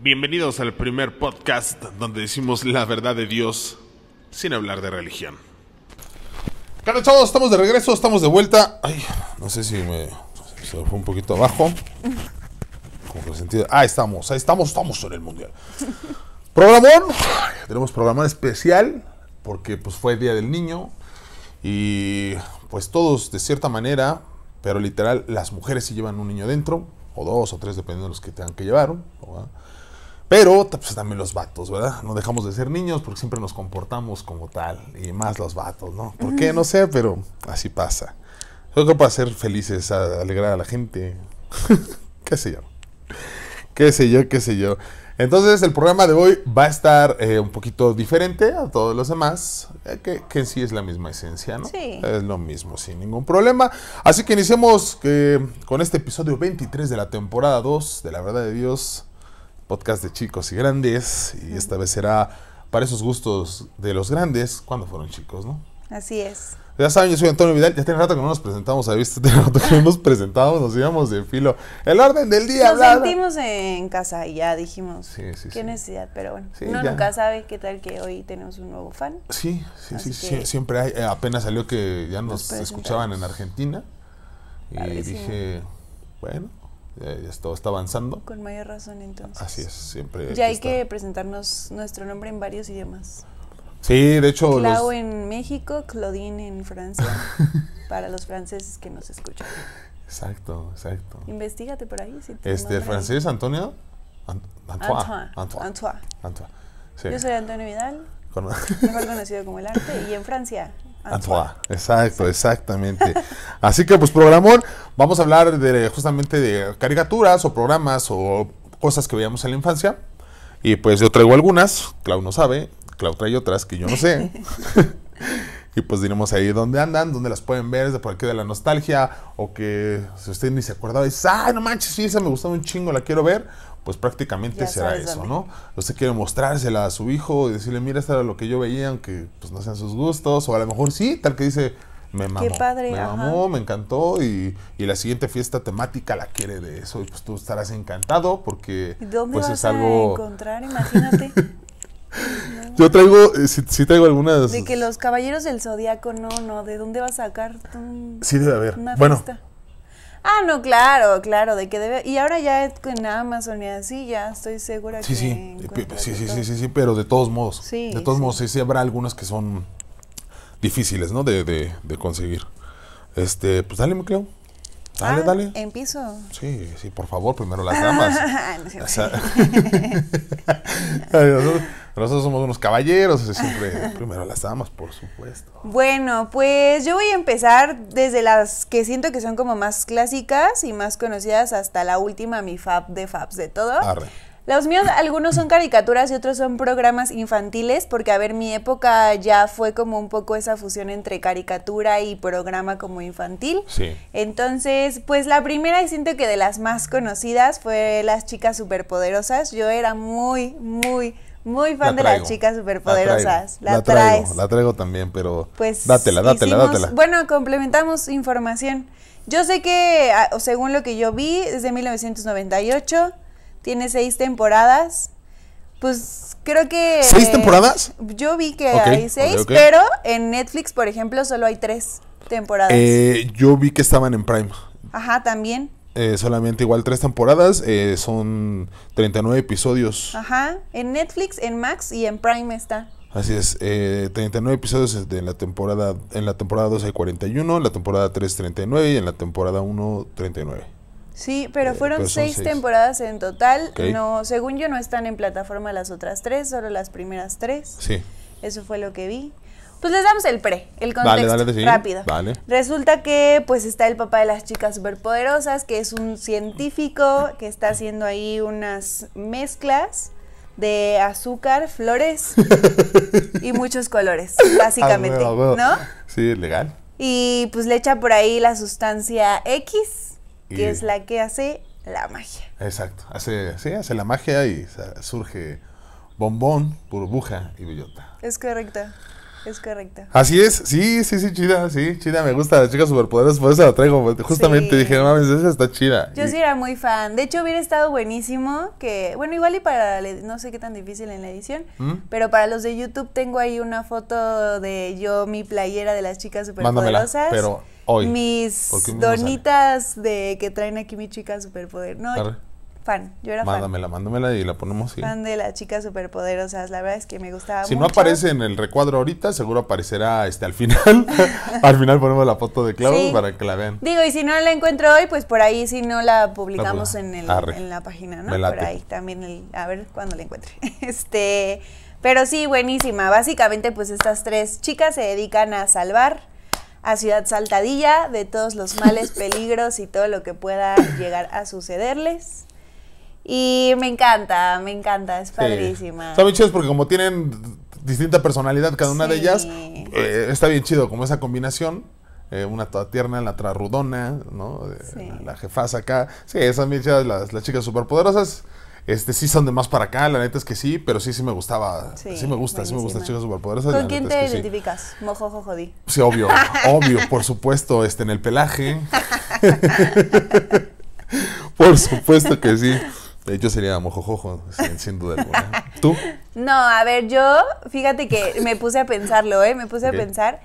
Bienvenidos al primer podcast donde decimos la verdad de Dios sin hablar de religión. Cada chavos, estamos de regreso, estamos de vuelta. Ay, no sé si me. Se fue un poquito abajo. Como que sentido. Ah, estamos, ahí estamos, estamos en el mundial. Programón. Tenemos programón especial porque pues fue el Día del Niño y pues todos de cierta manera, pero literal, las mujeres si llevan un niño dentro, o dos o tres, dependiendo de los que tengan que llevar. ¿no? Pero pues, también los vatos, ¿verdad? No dejamos de ser niños porque siempre nos comportamos como tal. Y más los vatos, ¿no? ¿Por qué? No sé, pero así pasa. Creo que para ser felices, alegrar a la gente. qué sé yo. Qué sé yo, qué sé yo. Entonces el programa de hoy va a estar eh, un poquito diferente a todos los demás, eh, que, en sí es la misma esencia, ¿no? Sí. Es lo mismo, sin ningún problema. Así que iniciemos eh, con este episodio 23 de la temporada 2 de La Verdad de Dios podcast de chicos y grandes, y esta vez será para esos gustos de los grandes cuando fueron chicos, ¿no? Así es. Ya saben, yo soy Antonio Vidal, ya tiene rato que no nos presentamos, ¿habéis? Tiene rato que no nos presentamos, nos íbamos de filo. El orden del día, Nos sentimos en casa y ya dijimos, sí, sí, qué necesidad, pero bueno, uno nunca sabe qué tal que hoy tenemos un nuevo fan. Sí, sí, sí, siempre hay, eh, apenas salió que ya nos, escuchaban en Argentina y dije, bueno, eh, esto está avanzando. Con mayor razón entonces. Así es, siempre. Ya hay que presentarnos nuestro nombre en varios idiomas. Sí, de hecho. Clau en México, Claudine en Francia, para los franceses que nos escuchan. Exacto, exacto. Investígate por ahí. este, francés, Antonio. Antoine. Antoine. Antoine. Yo soy Antonio Vidal, mejor conocido como el arte, y en Francia, Exacto, exactamente. Así que, pues, programón, vamos a hablar de justamente de caricaturas o programas o cosas que veíamos en la infancia. Y pues yo traigo algunas, Clau no sabe, Clau trae otras que yo no sé. Y pues diremos ahí dónde andan, dónde las pueden ver, de por aquí de la nostalgia, o que si usted ni se acordaba, dice, ay, no manches, sí, esa me gustó un chingo, la quiero ver, pues prácticamente será eso, ¿no? Usted quiere mostrársela a su hijo y decirle, mira, esto era lo que yo veía, aunque pues no sean sus gustos, o a lo mejor sí, tal que dice, me mamó. me encantó y, y, la siguiente fiesta temática la quiere de eso y pues tú estarás encantado porque pues es algo encontrar, imagínate. Yo traigo, eh, si traigo algunas. De que los caballeros del zodiaco, no, no, ¿de dónde va a sacar? tú? sí, debe haber. bueno. Ah, no, claro, claro, de que debe. Y ahora ya en Amazon y así, ya estoy segura sí, que. Sí, sí, sí, sí, sí, pero de todos modos. De todos modos, sí, sí, habrá algunas que son difíciles, ¿no? De, de, conseguir. Este, pues dale, me creo Dale, ah, dale. Empiezo. Sí, sí, por favor, primero las damas. nosotros somos unos caballeros, siempre primero las damas, por supuesto. Bueno, pues yo voy a empezar desde las que siento que son como más clásicas y más conocidas hasta la última, mi fab de fabs de todo. Los míos, algunos son caricaturas y otros son programas infantiles, porque a ver, mi época ya fue como un poco esa fusión entre caricatura y programa como infantil. Sí. Entonces, pues la primera y siento que de las más conocidas fue Las Chicas Superpoderosas. Yo era muy, muy muy fan de las chicas superpoderosas. La, traigo, la, traigo, también, pero. Pues. Dátela, dátela, dátela. Bueno, complementamos información. Yo sé que, ah, según lo que yo vi, desde 1998, tiene seis temporadas. Pues creo que. ¿Seis temporadas? Yo vi que hay seis, pero en Netflix, por ejemplo, solo hay tres temporadas. Eh, yo vi que estaban en Prime. Ajá, también. Eh, solamente igual tres temporadas, eh, son 39 episodios. Ajá, en Netflix, en Max y en Prime está. Así es, eh, 39 episodios de la temporada, en la temporada 2 hay 41, en la temporada 3 39 y en la temporada 1 39. Sí, pero eh, fueron pues seis, temporadas en total. No, según yo no están en plataforma las otras tres, solo las primeras tres. Sí. Eso fue lo que vi. Pues les damos el pre, el contexto rápido. Resulta que pues está el papá de las chicas superpoderosas, que es un científico que está haciendo ahí unas mezclas de azúcar, flores y muchos colores, ah, básicamente, ¿no? Sí, legal. Y pues le echa por ahí la sustancia X, que es la que hace la magia. Exacto, hace, sí, hace la magia y surge bombón, burbuja y bellota. Es correcto. Es correcto. Así es, sí, sí, sí, chida, sí, chida, me gusta las chicas superpoderosas, por eso la traigo, justamente dije, no mames, esa está chida. Yo sí era muy fan, de hecho hubiera estado buenísimo, que, bueno, igual y para, no sé qué tan difícil en la edición, ¿Mm? pero para los de YouTube tengo ahí una foto de yo, mi playera de las chicas superpoderosas. pero hoy. Mis donitas de que traen aquí mi chica superpoder. No, fan, yo era mándamela, Mándamela, y la ponemos así. Fan de las chicas superpoderosas, la verdad es que me gustaba si mucho. Si no aparece en el recuadro ahorita, seguro aparecerá este al final. al final ponemos la foto de Clau para que la vean. Digo, y si no la encuentro hoy, pues por ahí si no la publicamos en, en, la página, ¿no? Por ahí también, a ver cuándo la encuentre. este, pero sí, buenísima. Básicamente, pues estas tres chicas se dedican a salvar a Ciudad Saltadilla de todos los males, peligros y todo lo que pueda llegar a sucederles. Y me encanta, me encanta, es padrísima. Están bien chidas porque como tienen distinta personalidad cada una de ellas, eh, está bien chido como esa combinación. Eh, una toda tierna, la otra rudona, ¿no? Eh, la jefaza acá. Sí, esas michas, las, las chicas superpoderosas, este, sí son de más para acá, la neta es que sí, pero sí, sí me gustaba, sí, me gusta, sí me gustan chicas superpoderosas. ¿Con quién te identificas? Mojojo jodí. Sí, obvio, obvio, por supuesto, este, en el pelaje. por supuesto que sí. Yo sería mojojojo, sin duda alguna. ¿Tú? No, a ver, yo, fíjate que me puse a pensarlo, ¿eh? Me puse a pensar.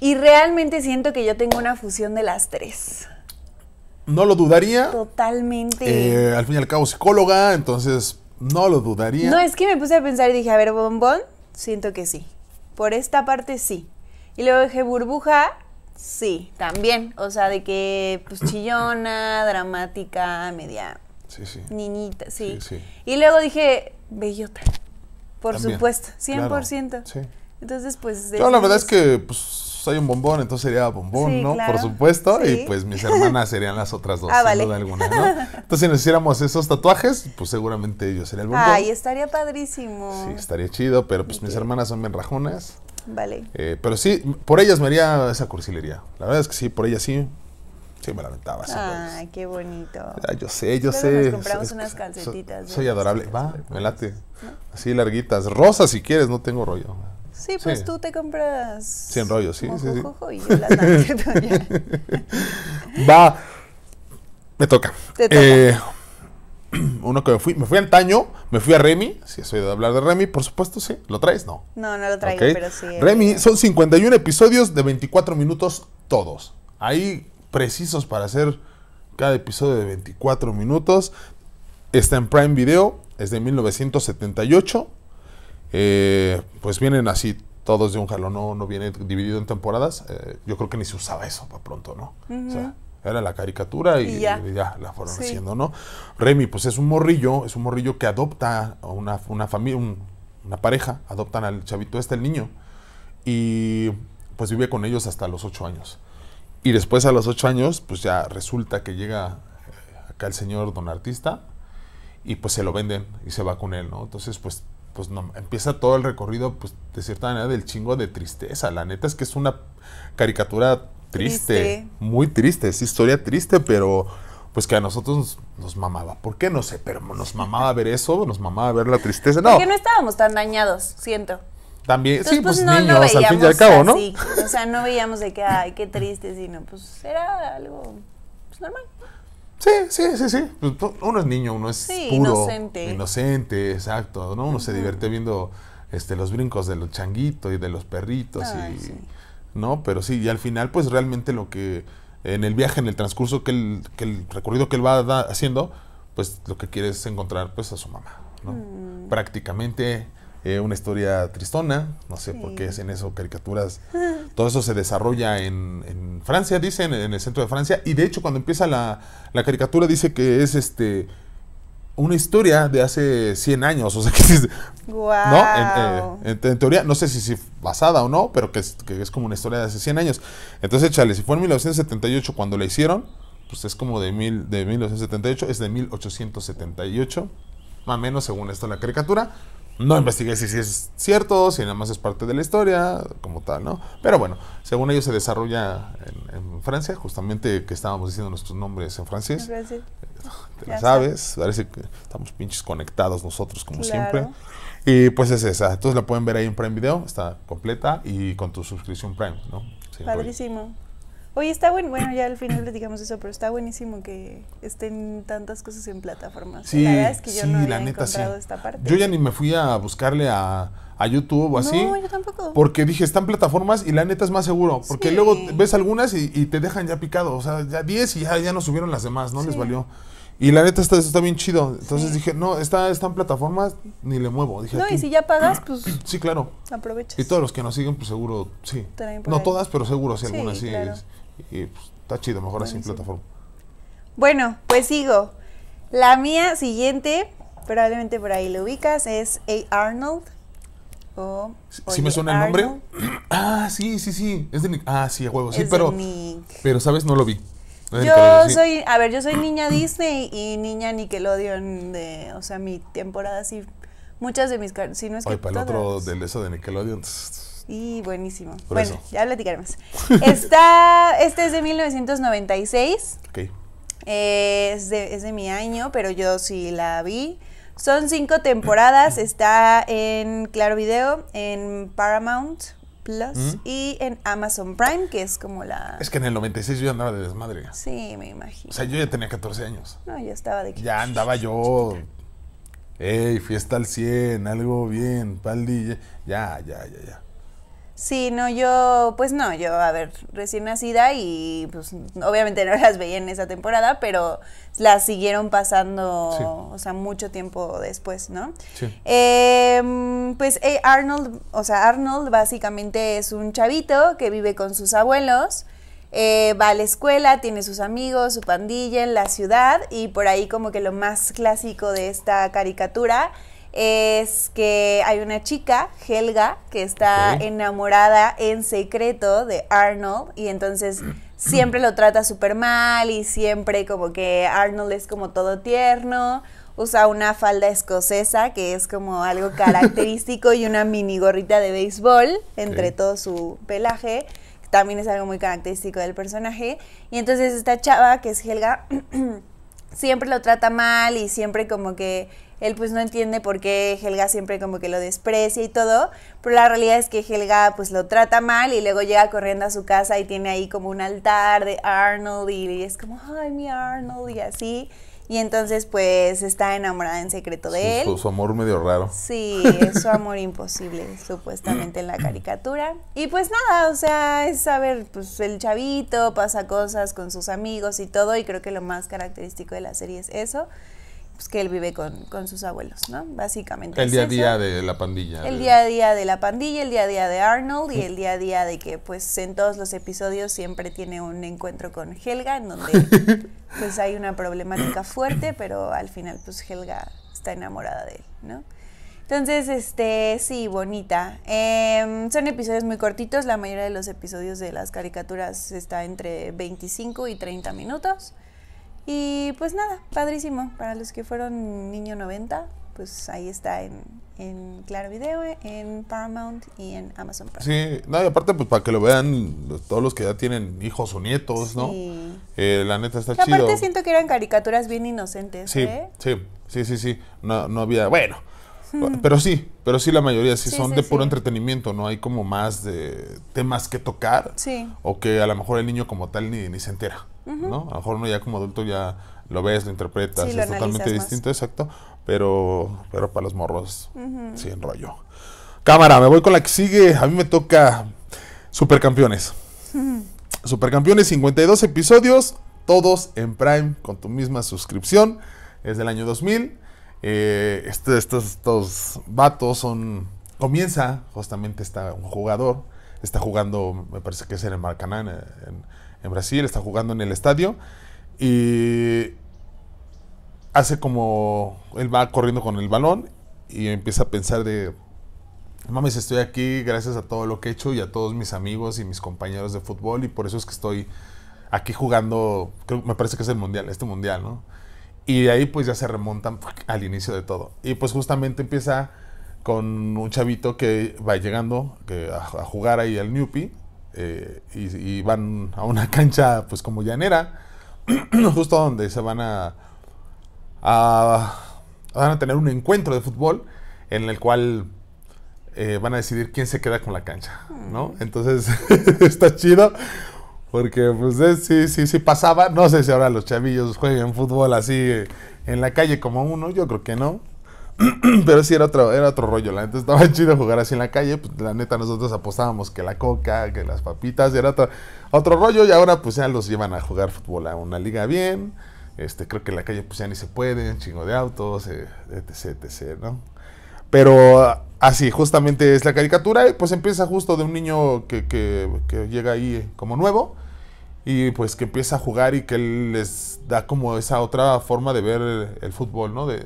Y realmente siento que yo tengo una fusión de las tres. No lo dudaría. Totalmente. Eh, al fin y al cabo, psicóloga, entonces no lo dudaría. No, es que me puse a pensar y dije, a ver, bombón, siento que sí. Por esta parte sí. Y luego dije, burbuja, sí, también. O sea, de que, pues chillona, dramática, media Niñita, sí. Y luego dije, bellota. Por supuesto, 100%. Sí. Entonces, pues... la verdad es que pues, soy un bombón, entonces sería bombón, ¿no? Por supuesto. Y pues mis hermanas serían las otras dos, ah, alguna, ¿no? Entonces, si nos hiciéramos esos tatuajes, pues seguramente yo sería el bombón. Ay, estaría padrísimo. Sí, estaría chido, pero pues mis hermanas son bien rajonas. Vale. Eh, pero sí, por ellas me haría esa cursilería. La verdad es que sí, por ellas sí. Sí, me lamentaba. Ah, pues. qué bonito. yo sé, yo sé. Nos compramos unas calcetitas. soy adorable. Va, me late. Así larguitas. Rosas si quieres, no tengo rollo. Sí, pues tú te compras. Sin rollo, sí. Mojo, sí, jojo, y las Va. Me toca. Te toca. Eh, uno que me fui, me fui antaño, me fui a Remy, si has de hablar de Remy, por supuesto, sí. ¿Lo traes? No. No, no lo traigo, pero sí. Eh. Remy, son 51 episodios de 24 minutos todos. Ahí precisos para hacer cada episodio de 24 minutos. Está en Prime Video, es de 1978. Eh, pues vienen así todos de un jalón, no, no viene dividido en temporadas. Eh, yo creo que ni se usaba eso para pronto, ¿no? O sea, era la caricatura y, ya. la fueron haciendo, ¿no? Remy, pues es un morrillo, es un morrillo que adopta a una, una familia, una pareja, adoptan al chavito este, el niño, y pues vive con ellos hasta los ocho años. Y después a los ocho años, pues ya resulta que llega eh, acá el señor don artista y pues se lo venden y se va con él, ¿no? Entonces, pues, pues no, empieza todo el recorrido, pues de cierta manera, del chingo de tristeza. La neta es que es una caricatura triste, muy triste, es historia triste, pero pues que a nosotros nos, nos, mamaba. ¿Por qué? No sé, pero nos mamaba ver eso, nos mamaba ver la tristeza. No. Porque no estábamos tan dañados, siento. También, sí, pues, pues niños, al fin y al cabo, ¿no? O sea, no veíamos de que, ay, qué triste, sino pues era algo pues, normal. Sí, sí, sí, sí. Pues, pues, uno es niño, uno es puro, inocente. Inocente, exacto, ¿no? Uno se divierte viendo este, los brincos de los changuitos y de los perritos y... ¿No? Pero sí, y al final, pues realmente lo que en el viaje, en el transcurso que el, que el recorrido que él va haciendo, pues lo que quiere es encontrar pues a su mamá, ¿no? Mm. Prácticamente eh, una historia tristona, no sé por qué es en eso, caricaturas. Ah. Todo eso se desarrolla en, Francia, dicen, en el centro de Francia. Y de hecho, cuando empieza la, caricatura, dice que es este una historia de hace 100 años. O sea, que es, eh, En, teoría, no sé si, si basada o no, pero que es, como una historia de hace 100 años. Entonces, chale, si fue en 1978 cuando la hicieron, pues es como de, mil, de 1978, es de 1878. Más o menos según está la caricatura. No investigué si, si es cierto, si nada más es parte de la historia, como tal, ¿no? Pero bueno, según ellos se desarrolla en, Francia, justamente que estábamos diciendo nuestros nombres en francés. Ah, te sabes, parece que estamos pinches conectados nosotros como siempre. Y pues es esa, entonces la pueden ver ahí en Prime Video, está completa y con tu suscripción Prime, ¿no? Padrísimo. Oye, está bueno, bueno, ya al final digamos eso, pero está buenísimo que estén tantas cosas en plataformas. Sí, la verdad es que yo no había la neta, encontrado esta parte. Yo ya ni me fui a buscarle a, YouTube o así. No, yo tampoco. Porque dije, están plataformas y la neta es más seguro. Porque luego ves algunas y, te dejan ya picado. O sea, ya 10 y ya, ya no subieron las demás, ¿no? Les valió. Y la neta está, está bien chido. Entonces dije, no, está, está, plataformas, ni le muevo. Dije, no, y si ya pagas, pues. Sí, claro. Aprovechas. Y todos los que nos siguen, pues seguro, sí. No todas, pero seguro, si algunas sí. Y pues, está chido, mejor así en plataforma. Bueno, pues sigo. La mía siguiente, probablemente por ahí lo ubicas, es A. Arnold. O, ¿Sí me suena el nombre? Ah, sí, sí, sí. Es de Ah, sí, a huevo. Sí, pero. Pero, ¿sabes? No lo vi. yo soy. A ver, yo soy niña Disney y niña Nickelodeon. De, o sea, mi temporada sí. Muchas de mis. Si no es para el otro del eso de Nickelodeon. Y buenísimo. bueno, ya platicaremos Está, este es de 1996. Ok. Eh, es, de, es de mi año, pero yo sí la vi. Son cinco temporadas. Está en Claro Video, en Paramount Plus mm. y en Amazon Prime, que es como la. Es que en el 96 yo andaba de desmadre. Sí, me imagino. O sea, yo ya tenía 14 años. No, yo estaba de. Ya andaba yo. Ey, fiesta al 100, algo bien, pal Ya, ya, ya, ya. Sí, no, yo, pues no, yo, a ver, recién nacida y pues obviamente no las veía en esa temporada, pero las siguieron pasando, o sea, mucho tiempo después, ¿no? Sí. Em, pues eh, Arnold, o sea, Arnold básicamente es un chavito que vive con sus abuelos, eh, va a la escuela, tiene sus amigos, su pandilla en la ciudad y por ahí como que lo más clásico de esta caricatura es que hay una chica, Helga, que está enamorada en secreto de Arnold y entonces siempre lo trata súper mal y siempre como que Arnold es como todo tierno, usa una falda escocesa que es como algo característico y una mini gorrita de béisbol entre todo su pelaje también es algo muy característico del personaje. Y entonces esta chava, que es Helga, siempre lo trata mal y siempre como que él pues no entiende por qué Helga siempre como que lo desprecia y todo, pero la realidad es que Helga pues lo trata mal y luego llega corriendo a su casa y tiene ahí como un altar de Arnold y es como, ay, mi Arnold y así. Y entonces pues está enamorada en secreto de él. Su, amor medio raro. Sí, su amor imposible, supuestamente en la caricatura. Y pues nada, o sea, es saber, pues el chavito pasa cosas con sus amigos y todo, y creo que lo más característico de la serie es eso pues, que él vive con, con, sus abuelos, ¿no? Básicamente. El día a día de la pandilla. El día a día de la pandilla, el día a día de Arnold y el día a día de que, pues, en todos los episodios siempre tiene un encuentro con Helga, en donde, pues, hay una problemática fuerte, pero al final, pues, Helga está enamorada de él, ¿no? Entonces, este, sí, bonita. Em, son episodios muy cortitos, la mayoría de los episodios de las caricaturas está entre 25 y 30 minutos. Y pues nada, padrísimo. Para los que fueron niño 90, pues ahí está en, en Claro Video, en Paramount y en Amazon Prime. Sí, nada, y aparte, pues para que lo vean todos los que ya tienen hijos o nietos, ¿no? Eh, la neta está chido. Aparte, siento que eran caricaturas bien inocentes. ¿eh? Sí, sí, sí, sí, No, no había. Bueno. Hmm. Pero sí, pero sí la mayoría, sí, son de puro entretenimiento, no hay como más de temas que tocar sí o que a lo mejor el niño como tal ni se entera. ¿no? A lo mejor uno ya como adulto ya lo ves, lo interpretas, es totalmente distinto, exacto, pero, pero para los morros, sí, en rollo Cámara, me voy con la que sigue, a mí me toca Supercampeones. Supercampeones, 52 episodios, todos en Prime con tu misma suscripción, es del año 2000. Eh, este, estos, vatos son... Comienza justamente está un jugador, está jugando, me parece que es en el Marcanán, en Brasil, está jugando en el estadio y hace como él va corriendo con el balón y empieza a pensar de mames estoy aquí gracias a todo lo que he hecho y a todos mis amigos y mis compañeros de fútbol y por eso es que estoy aquí jugando me parece que es el mundial este mundial no y ahí pues ya se remontan al inicio de todo y pues justamente empieza con un chavito que va llegando a, jugar ahí al Newpi eh, y, van a una cancha pues como llanera, justo donde se van a, a, van a tener un encuentro de fútbol en el cual eh, van a decidir quién se queda con la cancha, ¿no? Mm. Entonces está chido. Porque pues sí, sí, sí pasaba. No sé si ahora los chavillos jueguen fútbol así eh, en la calle como uno, yo creo que no. Pero sí era otro, rollo. La neta estaba chido jugar así en la calle. Pues, la neta nosotros apostábamos que la coca, que las papitas, era otro, otro rollo. Y ahora pues ya los llevan a jugar fútbol a una liga bien. Este, creo que en la calle pues ya ni se puede, un chingo de autos, etc, eh, etc, ¿no? Pero así, justamente es la caricatura. Y pues empieza justo de un niño que, llega ahí eh, como nuevo y pues que empieza a jugar y que él les da como esa otra forma de ver el, fútbol, ¿no? de,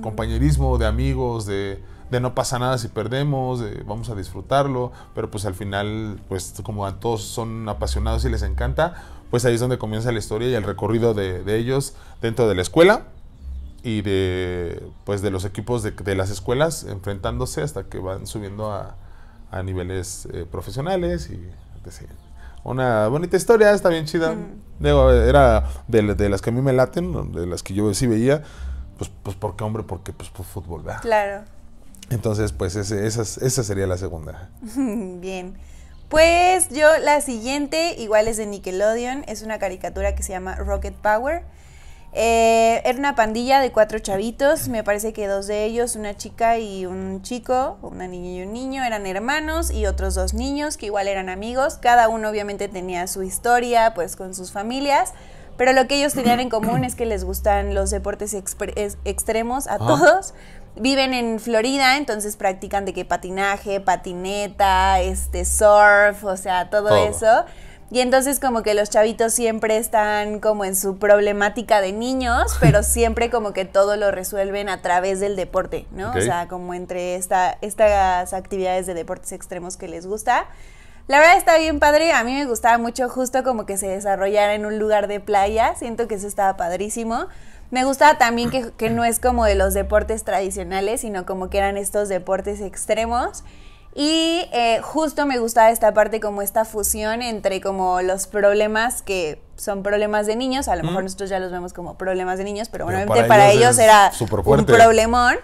compañerismo, de amigos, de, de, no pasa nada si perdemos, vamos a disfrutarlo, pero pues al final, pues como a todos son apasionados y les encanta, pues ahí es donde comienza la historia y el recorrido de, de ellos dentro de la escuela y de pues de los equipos de, de las escuelas enfrentándose hasta que van subiendo a, a niveles eh, profesionales y una bonita historia, está bien chida. era de, de, las que a mí me laten, de las que yo sí veía pues, pues ¿por hombre? Porque pues, fútbol, Claro. Entonces, pues esa, sería la segunda. Bien. Pues yo la siguiente, igual es de Nickelodeon, es una caricatura que se llama Rocket Power. Eh, era una pandilla de cuatro chavitos, me parece que dos de ellos, una chica y un chico, una niña y un niño, eran hermanos y otros dos niños que igual eran amigos, cada uno obviamente tenía su historia pues con sus familias, pero lo que ellos tenían en común es que les gustan los deportes extremos a todos. Viven en Florida, entonces practican de qué patinaje, patineta, este surf, o sea, todo, eso. Y entonces como que los chavitos siempre están como en su problemática de niños, pero siempre como que todo lo resuelven a través del deporte, ¿no? O sea, como entre esta, estas actividades de deportes extremos que les gusta. La verdad está bien padre, a mí me gustaba mucho justo como que se desarrollara en un lugar de playa, siento que eso estaba padrísimo. Me gustaba también que, no es como de los deportes tradicionales, sino como que eran estos deportes extremos. Y eh, justo me gustaba esta parte como esta fusión entre como los problemas que son problemas de niños, a lo mejor nosotros ya los vemos como problemas de niños, pero bueno, para, ellos, ellos era un problemón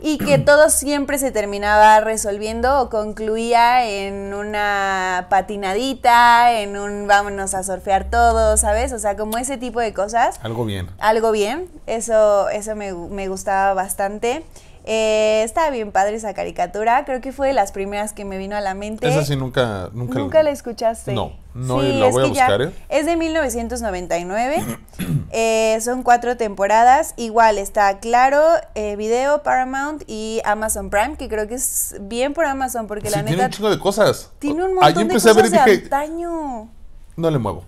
y que todo siempre se terminaba resolviendo o concluía en una patinadita, en un vámonos a surfear todo, ¿sabes? O sea, como ese tipo de cosas. Algo bien. Algo bien, eso, eso me gustaba bastante. Eh, estaba bien padre esa caricatura, creo que fue de las primeras que me vino a la mente. Esa sí nunca... Nunca, la escuchaste. No, no la voy a buscar. ¿eh? Es de 1999, eh, son cuatro temporadas, igual está Claro, eh, Video, Paramount y Amazon Prime, que creo que es bien por Amazon porque la neta... Tiene un chingo de cosas. Tiene un montón de cosas a ver de antaño. No le muevo.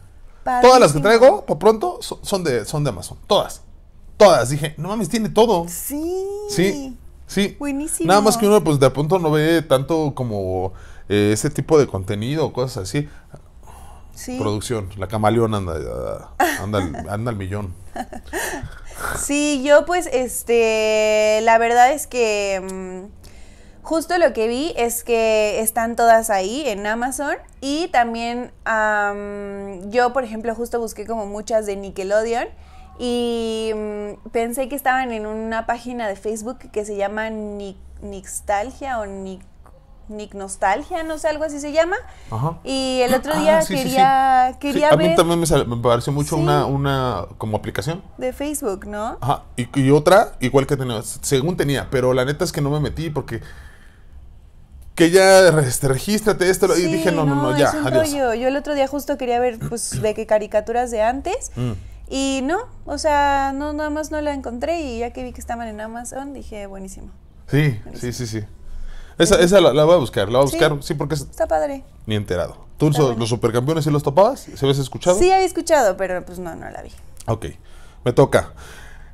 Todas las que traigo, por pronto, son de, son de Amazon. Todas. Todas. Dije, no mames, tiene todo. Sí. Sí. Sí. Nada más que uno, pues de punto no ve tanto como eh, ese tipo de contenido, o cosas así. Sí. Producción, la camaleón anda, ah, anda, al, millón. sí, yo pues, este, la verdad es que mm, justo lo que vi es que están todas ahí en Amazon y también yo, por ejemplo, justo busqué como muchas de Nickelodeon y mm, pensé que estaban en una página de Facebook que se llama Nic nostalgia o Nick Nick Nostalgia, no sé, algo así se llama. Ajá. Y el otro día ah, quería, a mí también me, pareció mucho una, una como aplicación. De Facebook, ¿no? Ajá. Y, otra, igual que tenía, según tenía, pero la neta es que no me metí porque... Que ya este, regístrate esto y dije, no, no, no, ya, Yo el otro día justo quería ver, pues, de qué caricaturas de antes. Mm. Y no, o sea, no, nada más no la encontré y ya que vi que estaban en Amazon, dije, buenísimo. Sí, sí, sí, sí. Esa, esa la, voy a buscar, la voy a buscar, sí, porque Está padre. Ni enterado. ¿Tú los, supercampeones sí los topabas? ¿Se habías escuchado? Sí, había escuchado, pero pues no, no la vi. Ok, me toca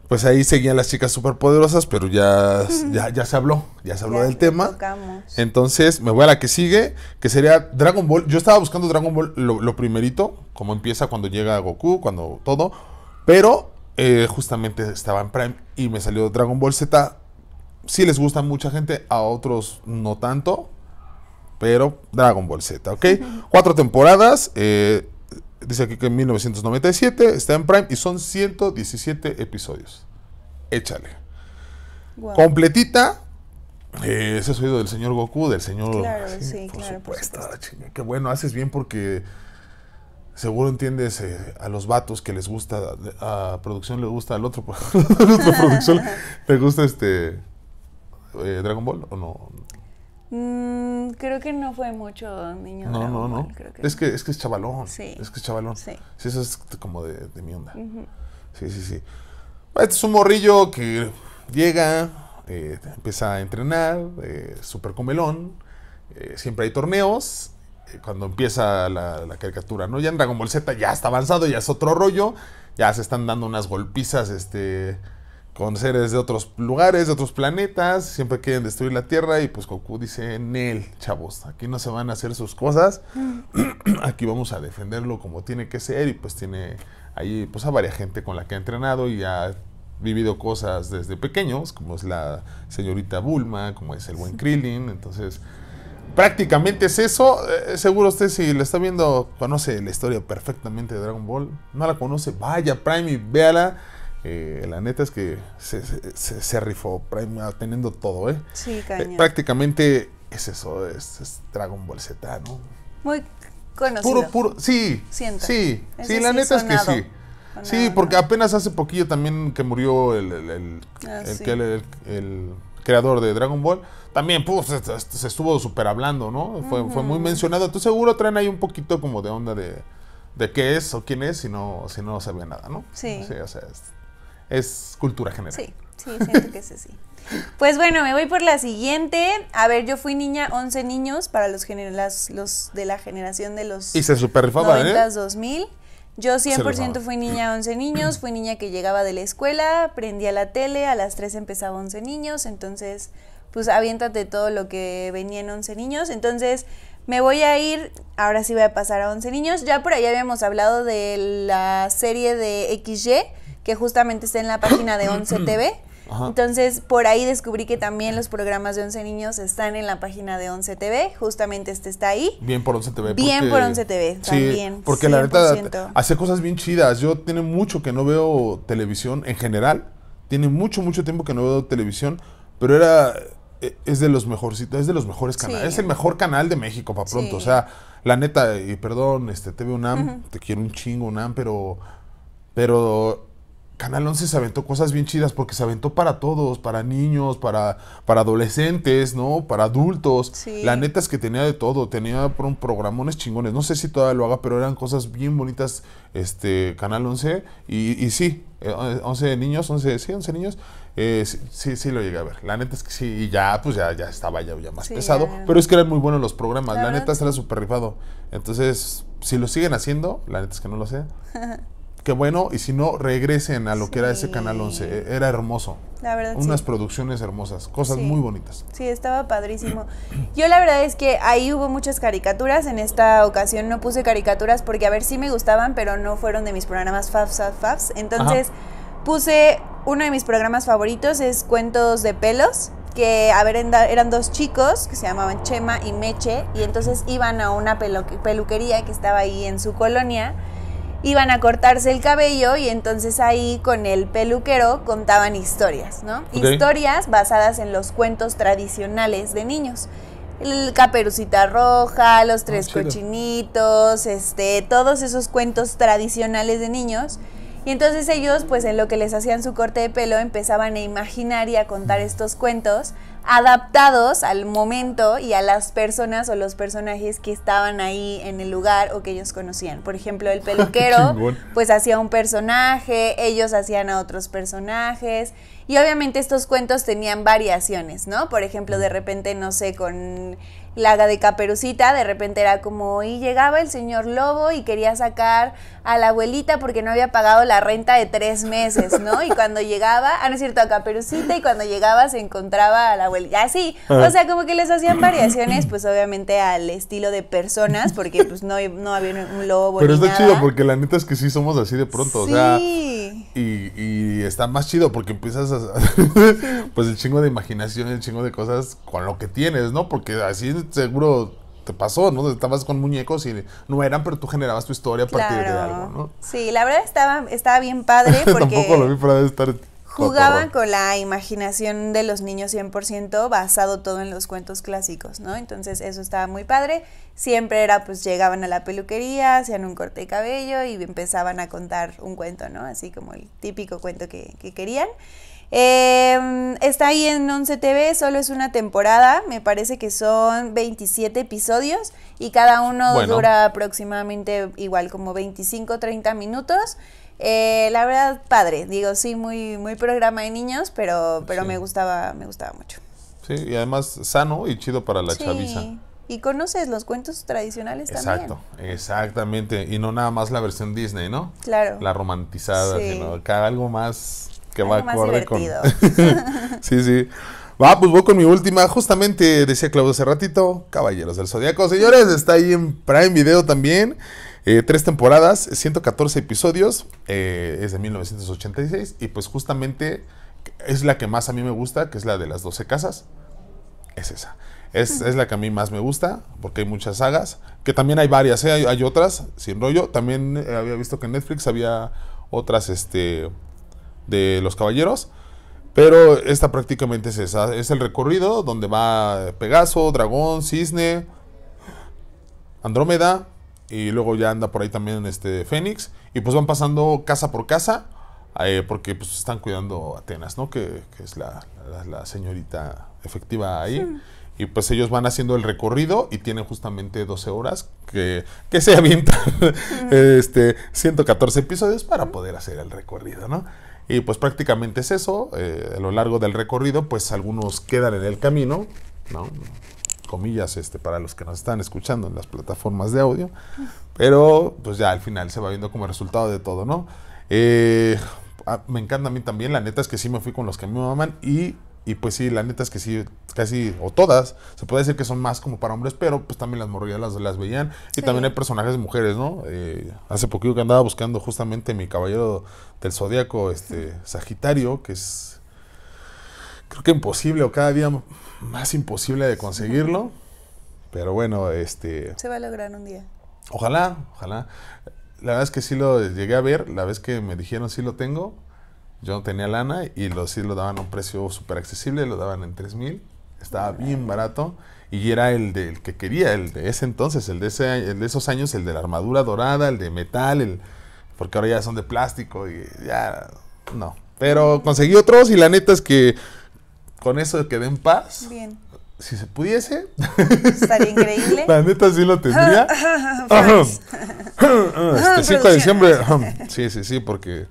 pues ahí seguían las chicas superpoderosas, pero ya, ya, se habló, ya se habló del tema. Entonces me voy a la que sigue, que sería Dragon Ball. Yo estaba buscando Dragon Ball lo, primerito, como empieza cuando llega Goku, cuando todo, pero eh, justamente estaba en Prime y me salió Dragon Ball Z. Sí les gusta mucha gente, a otros no tanto, pero Dragon Ball Z, ¿ok? Cuatro temporadas. Eh, dice aquí que en 1997 está en Prime y son 117 episodios. Échale. Completita. Eh, ese sonido del señor Goku, del señor. Claro, sí, por, claro, supuesto, por Qué bueno, haces bien porque seguro entiendes eh, a los vatos que les gusta, a producción le gusta al otro, a producción le gusta este eh, Dragon Ball o no. Mm, creo que no fue mucho niño. No, no, no. Es, que, es que es chavalón. Es que es chavalón. Sí. sí eso es como de, mi onda. Sí, sí, sí. Este es un morrillo que llega, eh, empieza a entrenar, eh, súper comelón. Eh, siempre hay torneos. Eh, cuando empieza la, la, caricatura, ¿no? Ya en Dragon Ball Z ya está avanzado, ya es otro rollo. Ya se están dando unas golpizas, este con seres de otros lugares, de otros planetas, siempre quieren destruir la Tierra y pues Goku dice, Nel, chavos, aquí no se van a hacer sus cosas, aquí vamos a defenderlo como tiene que ser y pues tiene ahí pues a varias gente con la que ha entrenado y ha vivido cosas desde pequeños, como es la señorita Bulma, como es el buen Krillin, entonces prácticamente es eso. Eh, seguro usted si la está viendo conoce la historia perfectamente de Dragon Ball. No la conoce, vaya Prime véala. Eh, la neta es que se, se, se, rifó teniendo todo, ¿eh? Sí, eh, prácticamente es eso, es, Dragon Ball Z, ¿no? Muy conocido. Puro, puro, sí. Sí, sí, la neta es que sí. sí, porque apenas hace poquillo también que murió el, el, ah, creador de Dragon Ball, también pues, se, estuvo super hablando, ¿no? Fue, fue, muy mencionado. Entonces seguro traen ahí un poquito como de onda de, de qué es o quién es si no, si no sabía nada, ¿no? Sí. o sea, es cultura general. Sí, sí, siento que es así. Pues bueno, me voy por la siguiente. A ver, yo fui niña, 11 niños para los, las, los de la generación de los y se super 90s, 2000. Yo 100% fui niña, 11 niños. Fui niña que llegaba de la escuela, prendía la tele, a las 3 empezaba 11 niños. Entonces, pues aviéntate todo lo que venía en 11 niños. Entonces, me voy a ir, ahora sí voy a pasar a 11 niños. Ya por ahí habíamos hablado de la serie de XY que justamente está en la página de 11 TV. Entonces, por ahí descubrí que también los programas de 11 niños están en la página de 11 TV, justamente este está ahí. Bien por 11 TV. Bien por 11 TV, sí, también. Porque la verdad hace cosas bien chidas. Yo tiene mucho que no veo televisión en general. Tiene mucho mucho tiempo que no veo televisión, pero era eh, es de los mejorcitos, es de los mejores canales, es el mejor canal de México para pronto, o sea, la neta y perdón, este TV UNAM, te quiero un chingo UNAM, pero pero Canal 11 se aventó cosas bien chidas porque se aventó para todos, para niños, para, para adolescentes, ¿no? Para adultos. La neta es que tenía de todo, tenía programones chingones. No sé si todavía lo haga, pero eran cosas bien bonitas, este, Canal 11. Y, y sí, 11 eh, niños, 11, sí, 11 niños. Eh, sí, sí, lo llegué a ver. La neta es que sí, y ya, pues ya, ya estaba ya, ya más pesado. Pero es que eran muy buenos los programas. La, neta, era súper rifado. Entonces, si lo siguen haciendo, la neta es que no lo sé. que bueno, y si no, regresen a lo que era ese Canal 11. E-, era hermoso. La verdad. Unas producciones hermosas, cosas muy bonitas. Sí, estaba padrísimo. Yo la verdad es que ahí hubo muchas caricaturas, en esta ocasión no puse caricaturas porque a ver si sí me gustaban, pero no fueron de mis programas Fabs, fafs Entonces puse uno de mis programas favoritos, es Cuentos de Pelos que a ver eran dos chicos que se llamaban Chema y Meche y entonces iban a una peluquería que estaba ahí en su colonia iban a cortarse el cabello y entonces ahí con el peluquero contaban historias, ¿no? Historias basadas en los cuentos tradicionales de niños. El Caperucita Roja, Los ah, Tres Cochinitos, este, todos esos cuentos tradicionales de niños. Y entonces ellos, pues en lo que les hacían su corte de pelo, empezaban a imaginar y a contar estos cuentos adaptados al momento y a las personas o los personajes que estaban ahí en el lugar o que ellos conocían. Por ejemplo, el peluquero pues hacía un personaje, ellos hacían a otros personajes y obviamente estos cuentos tenían variaciones, ¿no? Por ejemplo, de repente, no sé, con la de Caperucita, de repente era como, y llegaba el señor Lobo y quería sacar a la abuelita porque no había pagado la renta de tres meses, ¿no? Y cuando llegaba, ah, no es cierto, a Caperucita, y cuando llegaba se encontraba a la abuelita, así, o sea, como que les hacían variaciones, pues obviamente al estilo de personas, porque pues no, no había un lobo. Pero está chido porque la neta es que sí somos así de pronto, sí. o y, está más chido porque empiezas a, pues el chingo de imaginación, el chingo de cosas con lo que tienes, ¿no? Porque así seguro te pasó, ¿no? Estabas con muñecos y no eran, pero tú generabas tu historia a partir de algo, ¿no? Sí, la verdad estaba, estaba bien padre porque... Tampoco lo vi para estar Jugaban con la imaginación de los niños 100% basado todo en los cuentos clásicos, ¿no? Entonces eso estaba muy padre. Siempre era pues llegaban a la peluquería, hacían un corte de cabello y empezaban a contar un cuento, ¿no? Así como el típico cuento que, querían. Em, está ahí en 11 TV, solo es una temporada, me parece que son 27 episodios y cada uno dura aproximadamente igual como 25-30 minutos. Eh, la verdad, padre. Digo, sí, muy, muy programa de niños, pero, pero me gustaba, me gustaba mucho. Sí, y además sano y chido para la sí. Y conoces los cuentos tradicionales también. Exacto, exactamente. Y no nada más la versión Disney, ¿no? Claro. La romantizada, sí. sino acá algo más que algo va con. sí, sí. Va, pues voy con mi última. Justamente decía Claudio hace ratito, Caballeros del Zodíaco. Señores, está ahí en Prime Video también. Eh, tres temporadas, 114 episodios, eh, es de 1986 y pues justamente es la que más a mí me gusta, que es la de las 12 casas. Es esa. Es, la que a mí más me gusta, porque hay muchas sagas, que también hay varias, ¿eh? hay, hay, otras, sin rollo. También había visto que en Netflix había otras este, de Los Caballeros, pero esta prácticamente es esa. Es el recorrido donde va Pegaso, Dragón, Cisne, Andrómeda, y luego ya anda por ahí también este Fénix y pues van pasando casa por casa eh, porque pues están cuidando a Atenas, ¿no? Que, es la, señorita efectiva ahí. Y pues ellos van haciendo el recorrido y tienen justamente 12 horas que, que se avientan eh, este, 114 episodios para poder hacer el recorrido, ¿no? Y pues prácticamente es eso. Eh, a lo largo del recorrido, pues algunos quedan en el camino, ¿no? comillas, este, para los que nos están escuchando en las plataformas de audio, pero pues ya al final se va viendo como resultado de todo, ¿no? Eh, ah, me encanta a mí también, la neta es que sí me fui con los que a mí me maman y, y pues sí, la neta es que sí, casi, o todas, se puede decir que son más como para hombres, pero pues también las morrillas las, veían y también hay personajes de mujeres, ¿no? Eh, hace poquito que andaba buscando justamente mi caballero del zodiaco, este, Sagitario, que es creo que imposible o cada día más imposible de conseguirlo, pero bueno, este... Se va a lograr un día. Ojalá, ojalá. La verdad es que sí lo llegué a ver, la vez que me dijeron sí lo tengo, yo no tenía lana y lo, sí lo daban a un precio súper accesible, lo daban en 3000, estaba bien barato y era el, de, que quería, el de ese entonces, el de, el de esos años, el de la armadura dorada, el de metal, el, porque ahora ya son de plástico y ya, no. Pero conseguí otros y la neta es que con eso que den paz. Bien. Si se pudiese. Estaría increíble. La neta sí lo tendría. este 5 ah, de diciembre. sí, sí, sí, porque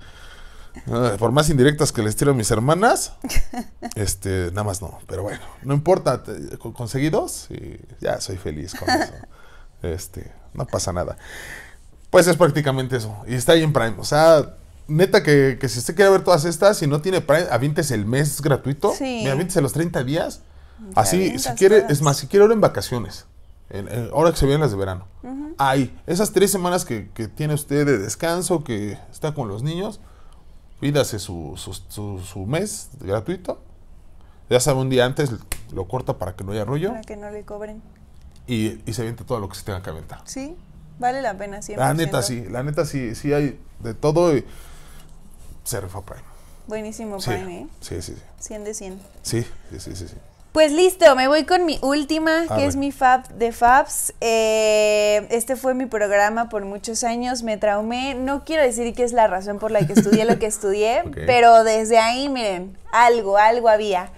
ah, por más indirectas que les tiro a mis hermanas, este, nada más no. Pero bueno, no importa, conseguí dos y ya soy feliz con eso. Este, no pasa nada. Pues es prácticamente eso. Y está ahí en Prime. O sea, neta que, si usted quiere ver todas estas, si no tiene Prime, avientes el mes gratuito. Sí. Me los 30 días. Así, si quiere, es más, si quiere ahora en vacaciones, en, ahora que se vienen las de verano. Ahí, esas tres semanas que, tiene usted de descanso, que está con los niños, pídase su, mes gratuito. Ya sabe, un día antes lo corta para que no haya rollo. Para que no le cobren. Y, se avienta todo lo que se tenga que aventar. Sí, vale la pena siempre. La neta sí, la neta sí, sí hay de todo. Buenísimo ¿eh? Sí, sí, sí. 100 de 100. Sí, sí, sí, sí. Pues listo, me voy con mi última, que es mi Fab de Fabs. Eh, este fue mi programa por muchos años, me traumé. No quiero decir que es la razón por la que estudié lo que estudié, pero desde ahí, miren, algo, algo había.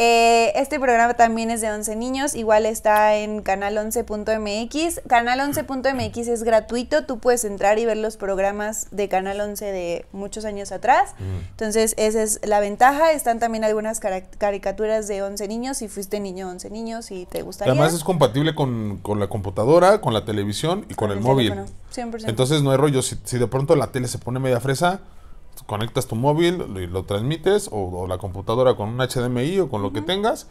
Eh, este programa también es de 11 niños, igual está en canal11.mx. Canal11.mx es gratuito, tú puedes entrar y ver los programas de Canal 11 de muchos años atrás. Entonces, esa es la ventaja. Están también algunas caricaturas de 11 niños, si fuiste niño 11 niños y te gustaría. Además es compatible con, la computadora, con la televisión y con, el, móvil. Entonces no hay rollo, si de pronto la tele se pone media fresa, conectas tu móvil y lo transmites o, la computadora con un HDMI o con lo que tengas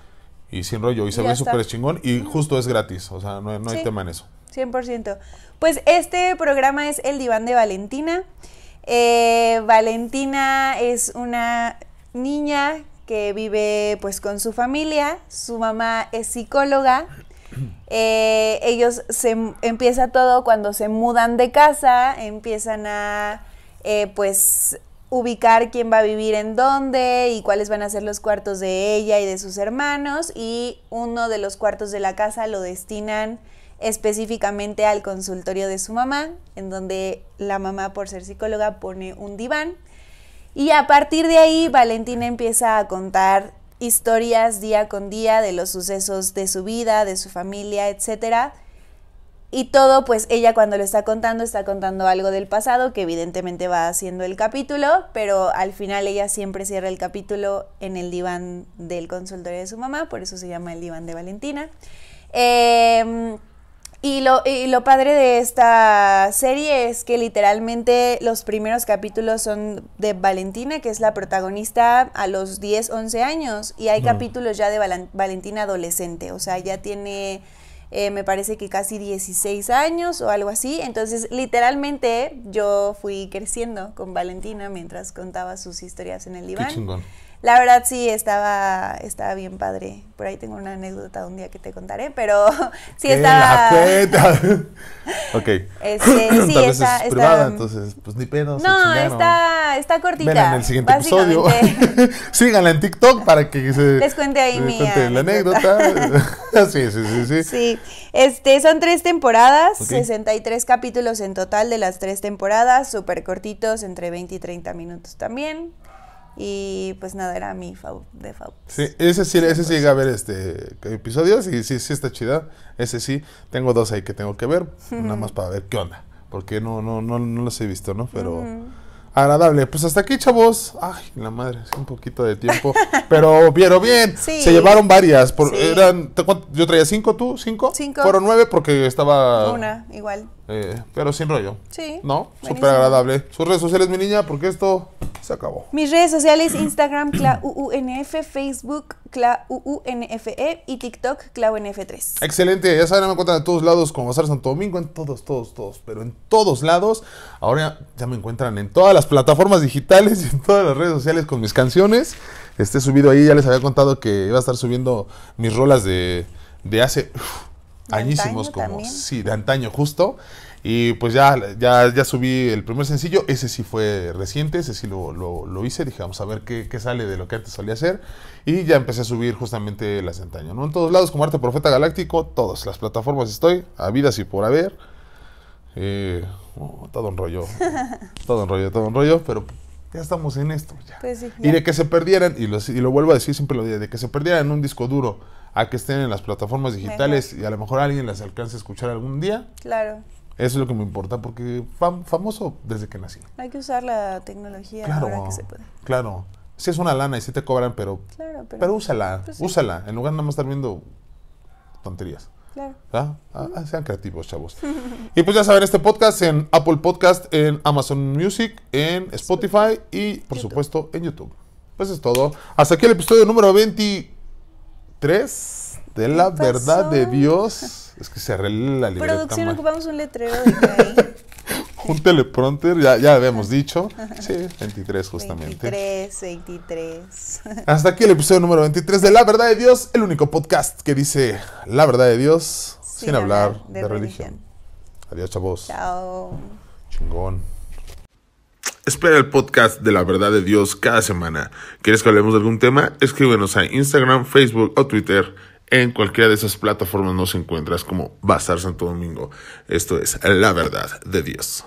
y sin rollo y se ve súper chingón y justo es gratis, o sea, no, hay tema en eso. 100%. Pues este programa es El Diván de Valentina. Eh, Valentina es una niña que vive pues con su familia, su mamá es psicóloga, eh, ellos se empieza todo cuando se mudan de casa, empiezan a eh, pues ubicar quién va a vivir en dónde y cuáles van a ser los cuartos de ella y de sus hermanos y uno de los cuartos de la casa lo destinan específicamente al consultorio de su mamá, en donde la mamá por ser psicóloga pone un diván y a partir de ahí Valentina empieza a contar historias día con día de los sucesos de su vida, de su familia, etcétera y todo, pues ella cuando lo está contando, está contando algo del pasado, que evidentemente va haciendo el capítulo, pero al final ella siempre cierra el capítulo en el diván del consultorio de su mamá, por eso se llama el diván de Valentina. Em, y, lo, padre de esta serie es que literalmente los primeros capítulos son de Valentina, que es la protagonista a los 10, 11 años, y hay mm. capítulos ya de Valentina adolescente, o sea, ya tiene... Eh, me parece que casi 16 años o algo así. Entonces, literalmente yo fui creciendo con Valentina mientras contaba sus historias en el diván la verdad sí estaba, estaba bien padre. Por ahí tengo una anécdota un día que te contaré, pero sí estaba. Ah, la ok. Este, sí, Tal está, es privada, entonces, pues ni pedo. No, está, está cortita. Ven en el siguiente episodio. Síganla en TikTok para que se. Les cuente ahí mi. la anécdota. sí, sí, sí, sí. Sí. Este, son tres temporadas, 63 capítulos en total de las tres temporadas, súper cortitos, entre 20 y 30 minutos también. Y pues nada, era mi fav de fav. Sí, ese sí, ese sí pues. llega a ver este episodios y sí, sí está chida. Ese sí, tengo dos ahí que tengo que ver, nada más para ver qué onda. Porque no, no, no, no los he visto, ¿no? Pero agradable. Pues hasta aquí, chavos. Ay, la madre, es un poquito de tiempo. pero vieron bien. Se llevaron varias. Por, eran, yo traía cinco, ¿tú? ¿Cinco? Cinco. Fueron nueve porque estaba... Una, igual. Eh, pero sin rollo. Sí. ¿No? Súper agradable. Sus redes sociales, mi niña, porque esto se acabó. Mis redes sociales, Instagram, UNF, Facebook, UNFE y TikTok, ClauNF3. Excelente. Ya saben, me encuentran en todos lados como Bazar Santo Domingo, en todos, todos, todos, pero en todos lados. Ahora ya, me encuentran en todas las plataformas digitales y en todas las redes sociales con mis canciones. Esté subido ahí, ya les había contado que iba a estar subiendo mis rolas de, de hace añísimos como también. sí, de antaño justo. Y pues ya, ya, ya subí el primer sencillo, ese sí fue reciente, ese sí lo, hice, dije vamos a ver qué, sale de lo que antes solía hacer. Y ya empecé a subir justamente las de antaño, ¿no? En todos lados, como Arte Profeta Galáctico, todas las plataformas estoy, A vidas y por haber. Eh, oh, todo un rollo, todo un rollo, todo un rollo, pero ya estamos en esto. Ya. Pues y de que se perdieran, y lo, vuelvo a decir, siempre lo digo, de que se perdieran en un disco duro a que estén en las plataformas digitales y a lo mejor alguien las alcance a escuchar algún día. Claro. Eso es lo que me importa, porque famoso desde que nací. Hay que usar la tecnología claro, que se puede. Claro. si es una lana y si te cobran, pero, pero, úsala, pues úsala, en lugar de nada más estar viendo tonterías. ¿Ah? Ah, ah, sean creativos, chavos. y pues ya saben, este podcast en Apple Podcast, en Amazon Music, en Spotify y, por supuesto, en YouTube. Pues es todo. Hasta aquí el episodio número 23 de La Verdad de Dios. Es que se arregló la libreta. Producción, ocupamos un letrero un teleprompter, ya, ya habíamos dicho. Sí, 23 justamente. 23, 23. Hasta aquí el episodio número 23 de La Verdad de Dios, el único podcast que dice La Verdad de Dios sin, hablar, de, religión. Adiós, chavos. Chao. Chingón. Espera el podcast de la verdad de Dios cada semana. ¿Quieres que hablemos de algún tema? Escríbenos a Instagram, Facebook o Twitter. En cualquiera de esas plataformas nos encuentras como Bazar Santo Domingo. Esto es la verdad de Dios.